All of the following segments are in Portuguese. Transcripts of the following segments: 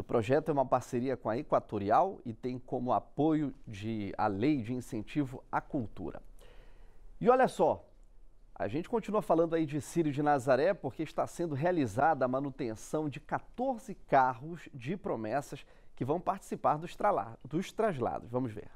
o projeto é uma parceria com a Equatorial e tem como apoio de, a Lei de Incentivo à Cultura. E olha só, a gente continua falando aí de Círio de Nazaré porque está sendo realizada a manutenção de 14 carros de promessas que vão participar dos, traslados. Vamos ver.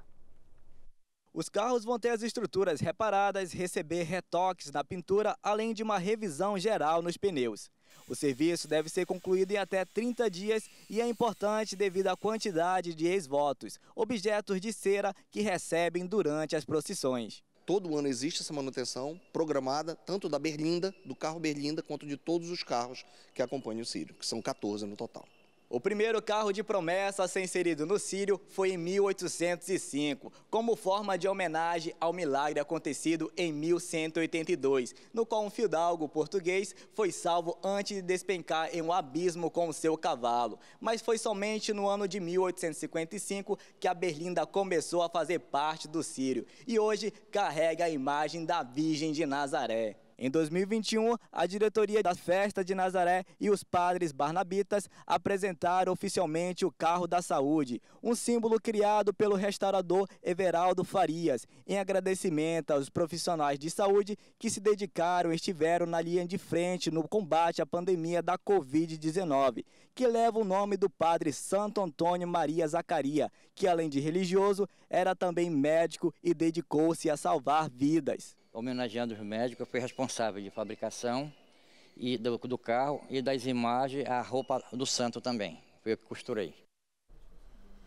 Os carros vão ter as estruturas reparadas, receber retoques na pintura, além de uma revisão geral nos pneus. O serviço deve ser concluído em até 30 dias e é importante devido à quantidade de ex-votos, objetos de cera que recebem durante as procissões. Todo ano existe essa manutenção programada, tanto da berlinda, do carro berlinda, quanto de todos os carros que acompanham o Sírio, que são 14 no total. O primeiro carro de promessa a ser inserido no Sírio foi em 1805, como forma de homenagem ao milagre acontecido em 1182, no qual um fidalgo português foi salvo antes de despencar em um abismo com o seu cavalo. Mas foi somente no ano de 1855 que a Berlinda começou a fazer parte do Sírio e hoje carrega a imagem da Virgem de Nazaré. Em 2021, a diretoria da Festa de Nazaré e os padres barnabitas apresentaram oficialmente o Carro da Saúde, um símbolo criado pelo restaurador Everaldo Farias, em agradecimento aos profissionais de saúde que se dedicaram e estiveram na linha de frente no combate à pandemia da Covid-19, que leva o nome do padre Santo Antônio Maria Zacaria, que além de religioso, era também médico e dedicou-se a salvar vidas homenageando os médicos, eu fui responsável de fabricação e do, do carro e das imagens, a roupa do santo também. Foi eu que costurei.